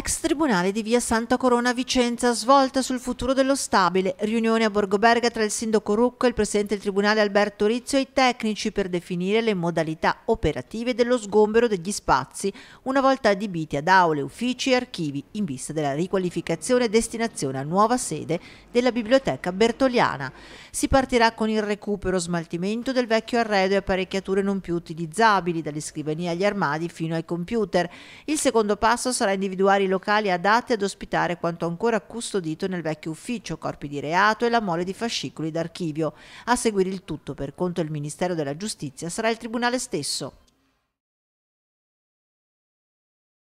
Ex tribunale di via Santa Corona Vicenza, svolta sul futuro dello stabile. Riunione a Borgo Berga tra il sindaco Rucco il presidente del tribunale Alberto Rizzo e i tecnici per definire le modalità operative dello sgombero degli spazi, una volta adibiti ad aule, uffici e archivi, in vista della riqualificazione e destinazione a nuova sede della biblioteca bertoliana. Si partirà con il recupero smaltimento del vecchio arredo e apparecchiature non più utilizzabili, dalle scrivanie agli armadi fino ai computer. Il secondo passo sarà individuare locali adatti ad ospitare quanto ancora custodito nel vecchio ufficio, corpi di reato e la mole di fascicoli d'archivio. A seguire il tutto per conto del Ministero della Giustizia sarà il Tribunale stesso.